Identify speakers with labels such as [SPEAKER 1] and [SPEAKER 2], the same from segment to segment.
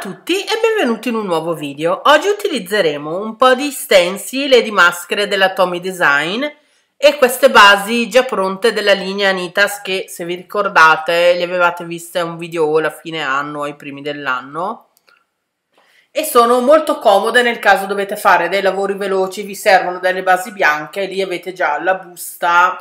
[SPEAKER 1] tutti e benvenuti in un nuovo video. Oggi utilizzeremo un po' di stencil e di maschere della Tommy Design e queste basi già pronte della linea Anitas che se vi ricordate le avevate viste un video o alla fine anno o ai primi dell'anno e sono molto comode nel caso dovete fare dei lavori veloci, vi servono delle basi bianche, lì avete già la busta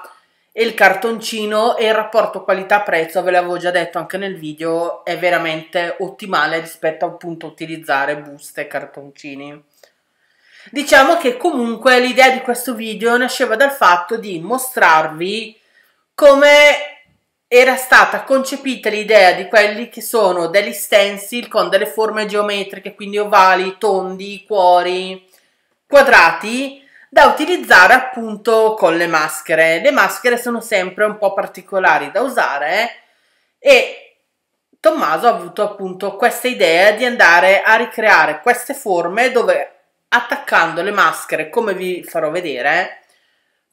[SPEAKER 1] e il cartoncino e il rapporto qualità-prezzo, ve l'avevo già detto anche nel video, è veramente ottimale rispetto a appunto utilizzare buste e cartoncini. Diciamo che comunque l'idea di questo video nasceva dal fatto di mostrarvi come era stata concepita l'idea di quelli che sono degli stencil con delle forme geometriche, quindi ovali, tondi, cuori, quadrati, da utilizzare appunto con le maschere. Le maschere sono sempre un po' particolari da usare e Tommaso ha avuto appunto questa idea di andare a ricreare queste forme dove attaccando le maschere, come vi farò vedere,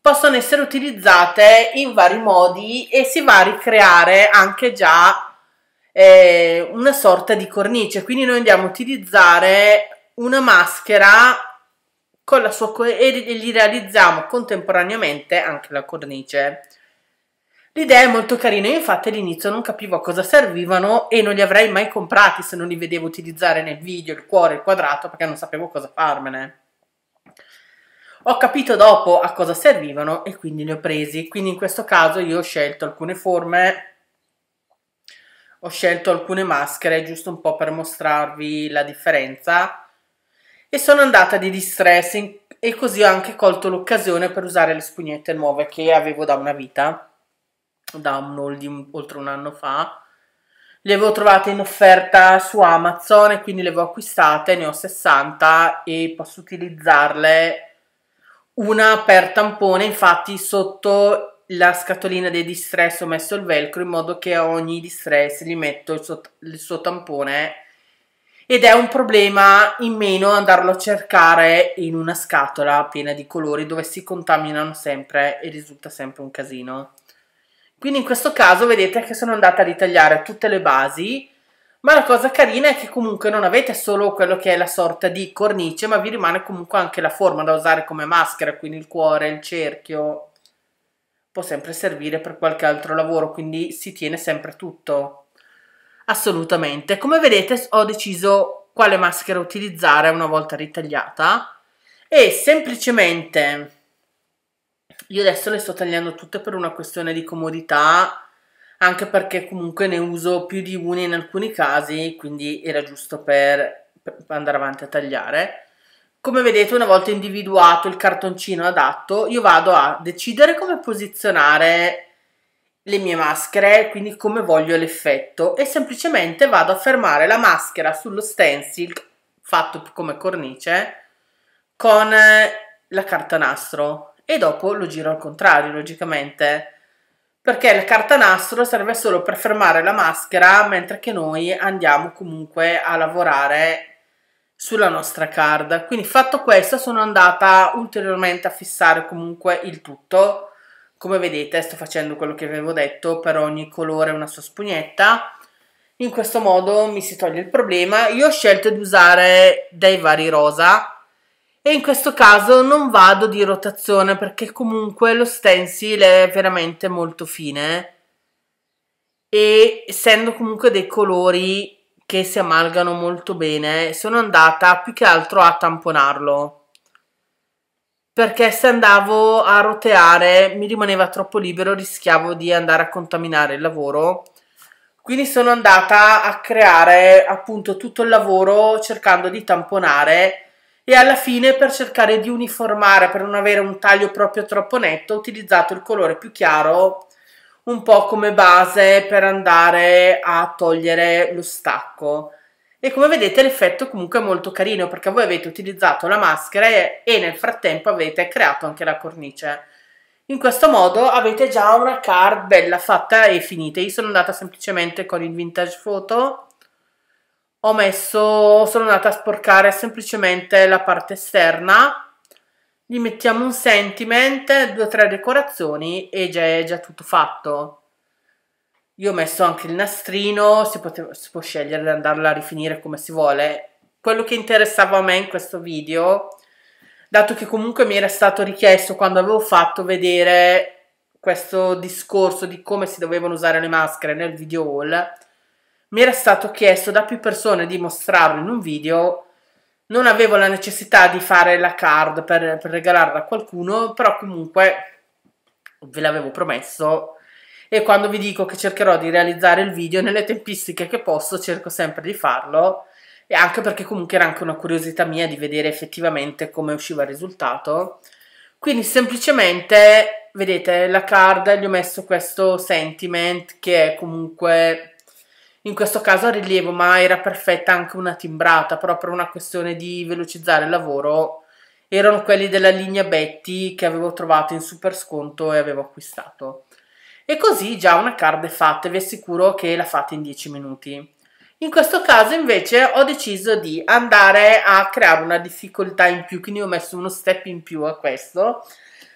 [SPEAKER 1] possono essere utilizzate in vari modi e si va a ricreare anche già eh, una sorta di cornice. Quindi noi andiamo a utilizzare una maschera con la sua e gli realizziamo contemporaneamente anche la cornice. L'idea è molto carina, io infatti all'inizio non capivo a cosa servivano e non li avrei mai comprati se non li vedevo utilizzare nel video, il cuore, il quadrato, perché non sapevo cosa farmene. Ho capito dopo a cosa servivano e quindi li ho presi, quindi in questo caso io ho scelto alcune forme, ho scelto alcune maschere giusto un po' per mostrarvi la differenza e sono andata di distress e così ho anche colto l'occasione per usare le spugnette nuove che avevo da una vita, da un, di oltre un anno fa. Le avevo trovate in offerta su Amazon e quindi le avevo acquistate, ne ho 60 e posso utilizzarle una per tampone, infatti sotto la scatolina dei distress ho messo il velcro in modo che a ogni distress gli metto il suo, il suo tampone ed è un problema in meno andarlo a cercare in una scatola piena di colori dove si contaminano sempre e risulta sempre un casino. Quindi in questo caso vedete che sono andata a ritagliare tutte le basi, ma la cosa carina è che comunque non avete solo quello che è la sorta di cornice, ma vi rimane comunque anche la forma da usare come maschera, quindi il cuore, il cerchio, può sempre servire per qualche altro lavoro, quindi si tiene sempre tutto assolutamente. Come vedete ho deciso quale maschera utilizzare una volta ritagliata e semplicemente io adesso le sto tagliando tutte per una questione di comodità anche perché comunque ne uso più di una in alcuni casi quindi era giusto per, per andare avanti a tagliare come vedete una volta individuato il cartoncino adatto io vado a decidere come posizionare le mie maschere, quindi come voglio l'effetto e semplicemente vado a fermare la maschera sullo stencil fatto come cornice con eh, la cartanastro e dopo lo giro al contrario logicamente perché la cartanastro serve solo per fermare la maschera mentre che noi andiamo comunque a lavorare sulla nostra card quindi fatto questo sono andata ulteriormente a fissare comunque il tutto come vedete sto facendo quello che avevo detto, per ogni colore una sua spugnetta. In questo modo mi si toglie il problema. Io ho scelto di usare dei vari rosa e in questo caso non vado di rotazione perché comunque lo stencil è veramente molto fine e essendo comunque dei colori che si amalgano molto bene sono andata più che altro a tamponarlo perché se andavo a roteare mi rimaneva troppo libero, rischiavo di andare a contaminare il lavoro. Quindi sono andata a creare appunto tutto il lavoro cercando di tamponare e alla fine per cercare di uniformare, per non avere un taglio proprio troppo netto, ho utilizzato il colore più chiaro un po' come base per andare a togliere lo stacco e come vedete l'effetto comunque è molto carino perché voi avete utilizzato la maschera e, nel frattempo avete creato anche la cornice. In questo modo avete già una card bella fatta e finita. Io sono andata semplicemente con il vintage photo, ho messo, sono andata a sporcare semplicemente la parte esterna, gli mettiamo un sentiment, due o tre decorazioni e già è già tutto fatto. Io ho messo anche il nastrino, si, poteva, si può scegliere di andarla a rifinire come si vuole. Quello che interessava a me in questo video, dato che comunque mi era stato richiesto quando avevo fatto vedere questo discorso di come si dovevano usare le maschere nel video haul, mi era stato chiesto da più persone di mostrarlo in un video. Non avevo la necessità di fare la card per, per regalarla a qualcuno, però comunque ve l'avevo promesso e quando vi dico che cercherò di realizzare il video nelle tempistiche che posso cerco sempre di farlo e anche perché comunque era anche una curiosità mia di vedere effettivamente come usciva il risultato quindi semplicemente vedete la card gli ho messo questo sentiment che è comunque in questo caso a rilievo ma era perfetta anche una timbrata però per una questione di velocizzare il lavoro erano quelli della linea Betty che avevo trovato in super sconto e avevo acquistato e così già una card è fatta, vi assicuro che la fate in 10 minuti. In questo caso invece ho deciso di andare a creare una difficoltà in più, quindi ho messo uno step in più a questo.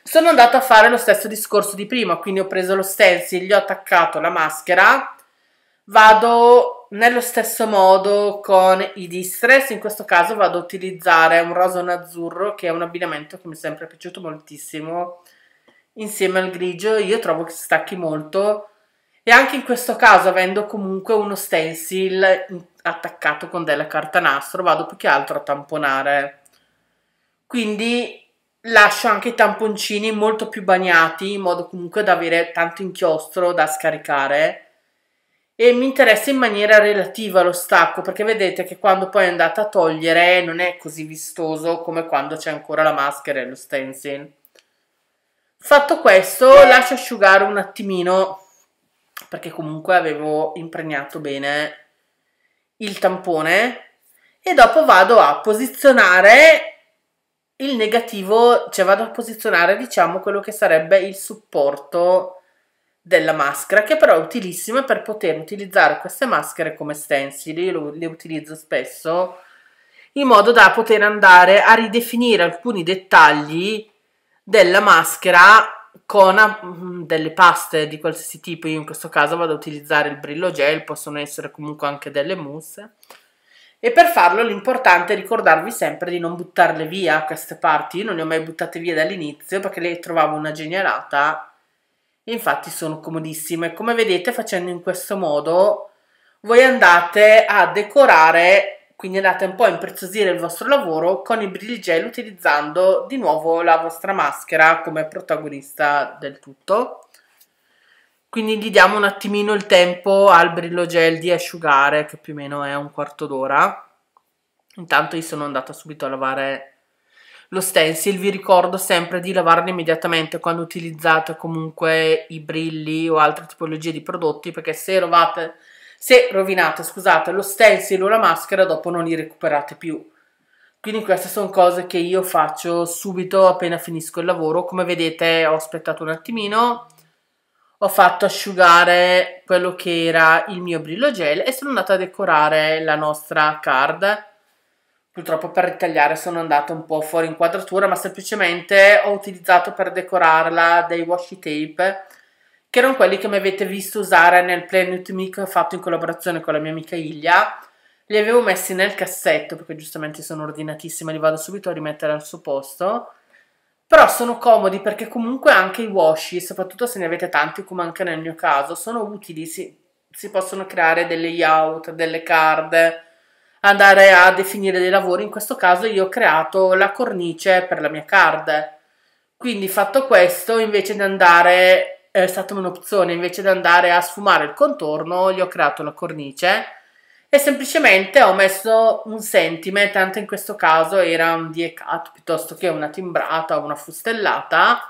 [SPEAKER 1] Sono andata a fare lo stesso discorso di prima, quindi ho preso lo stencil, gli ho attaccato la maschera, vado nello stesso modo con i distress, in questo caso vado a utilizzare un rosa e un azzurro che è un abbinamento che mi è sempre piaciuto moltissimo insieme al grigio io trovo che si stacchi molto e anche in questo caso avendo comunque uno stencil attaccato con della carta nastro vado più che altro a tamponare quindi lascio anche i tamponcini molto più bagnati in modo comunque da avere tanto inchiostro da scaricare e mi interessa in maniera relativa lo stacco perché vedete che quando poi andate a togliere non è così vistoso come quando c'è ancora la maschera e lo stencil Fatto questo, lascio asciugare un attimino perché comunque avevo impregnato bene il tampone e dopo vado a posizionare il negativo, cioè vado a posizionare diciamo quello che sarebbe il supporto della maschera che però è utilissima per poter utilizzare queste maschere come stencil, io le utilizzo spesso in modo da poter andare a ridefinire alcuni dettagli della maschera con a, mm, delle paste di qualsiasi tipo, io in questo caso vado ad utilizzare il brillo gel, possono essere comunque anche delle mousse. E per farlo l'importante è ricordarvi sempre di non buttarle via queste parti, io non le ho mai buttate via dall'inizio perché le trovavo una genialata, infatti sono comodissime. Come vedete facendo in questo modo voi andate a decorare quindi andate un po' a impreziosire il vostro lavoro con i brilli gel utilizzando di nuovo la vostra maschera come protagonista del tutto. Quindi gli diamo un attimino il tempo al brillo gel di asciugare che più o meno è un quarto d'ora. Intanto io sono andata subito a lavare lo stencil vi ricordo sempre di lavarlo immediatamente quando utilizzate comunque i brilli o altre tipologie di prodotti perché se rovate, se rovinate, scusate, lo stencil o la maschera, dopo non li recuperate più. Quindi queste sono cose che io faccio subito appena finisco il lavoro. Come vedete ho aspettato un attimino, ho fatto asciugare quello che era il mio brillo gel e sono andata a decorare la nostra card. Purtroppo per ritagliare sono andata un po' fuori inquadratura, ma semplicemente ho utilizzato per decorarla dei washi tape che erano quelli che mi avete visto usare nel Planet Me che ho fatto in collaborazione con la mia amica Ilia. Li avevo messi nel cassetto perché giustamente sono ordinatissima, li vado subito a rimettere al suo posto. Però sono comodi perché comunque anche i washi, soprattutto se ne avete tanti come anche nel mio caso, sono utili, si, si possono creare dei layout, delle card, andare a definire dei lavori. In questo caso io ho creato la cornice per la mia card. Quindi fatto questo, invece di andare è stata un'opzione invece di andare a sfumare il contorno gli ho creato una cornice e semplicemente ho messo un sentime tanto in questo caso era un die cut piuttosto che una timbrata o una fustellata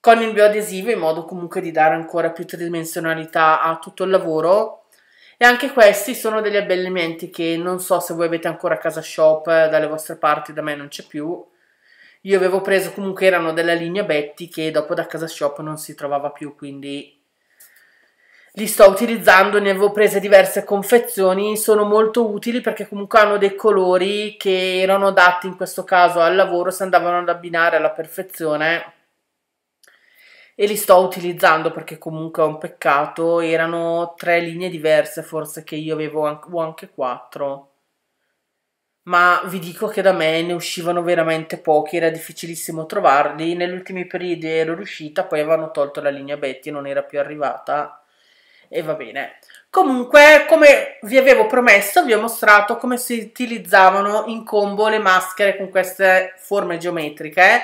[SPEAKER 1] con il bioadesivo in modo comunque di dare ancora più tridimensionalità a tutto il lavoro e anche questi sono degli abbellimenti che non so se voi avete ancora a casa shop dalle vostre parti da me non c'è più io avevo preso comunque erano della linea Betty che dopo da casa shop non si trovava più, quindi li sto utilizzando, ne avevo prese diverse confezioni, sono molto utili perché comunque hanno dei colori che erano adatti in questo caso al lavoro, si andavano ad abbinare alla perfezione e li sto utilizzando perché comunque è un peccato, erano tre linee diverse forse che io avevo anche, o anche quattro ma vi dico che da me ne uscivano veramente pochi, era difficilissimo trovarli. Negli ultimi periodi ero riuscita, poi avevano tolto la linea Betty, non era più arrivata e va bene. Comunque, come vi avevo promesso, vi ho mostrato come si utilizzavano in combo le maschere con queste forme geometriche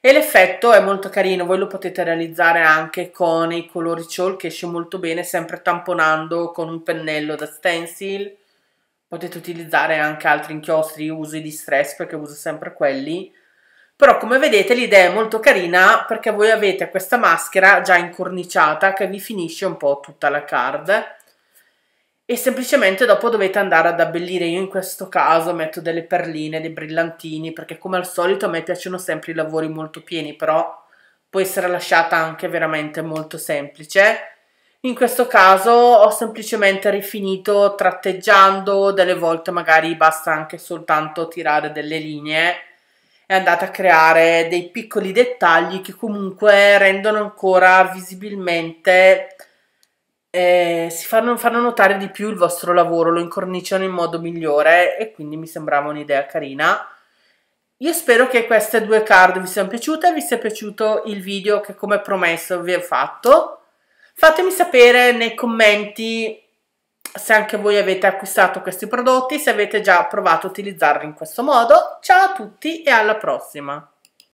[SPEAKER 1] e l'effetto è molto carino, voi lo potete realizzare anche con i colori chalk che esce molto bene, sempre tamponando con un pennello da stencil potete utilizzare anche altri inchiostri, uso i distress perché uso sempre quelli, però come vedete l'idea è molto carina perché voi avete questa maschera già incorniciata che vi finisce un po' tutta la card e semplicemente dopo dovete andare ad abbellire, io in questo caso metto delle perline, dei brillantini perché come al solito a me piacciono sempre i lavori molto pieni però può essere lasciata anche veramente molto semplice in questo caso ho semplicemente rifinito tratteggiando, delle volte magari basta anche soltanto tirare delle linee e andate a creare dei piccoli dettagli che comunque rendono ancora visibilmente, eh, si fanno, fanno notare di più il vostro lavoro, lo incorniciano in modo migliore e quindi mi sembrava un'idea carina. Io spero che queste due card vi siano piaciute, vi sia piaciuto il video che come promesso vi ho fatto. Fatemi sapere nei commenti se anche voi avete acquistato questi prodotti, se avete già provato a utilizzarli in questo modo. Ciao a tutti e alla prossima!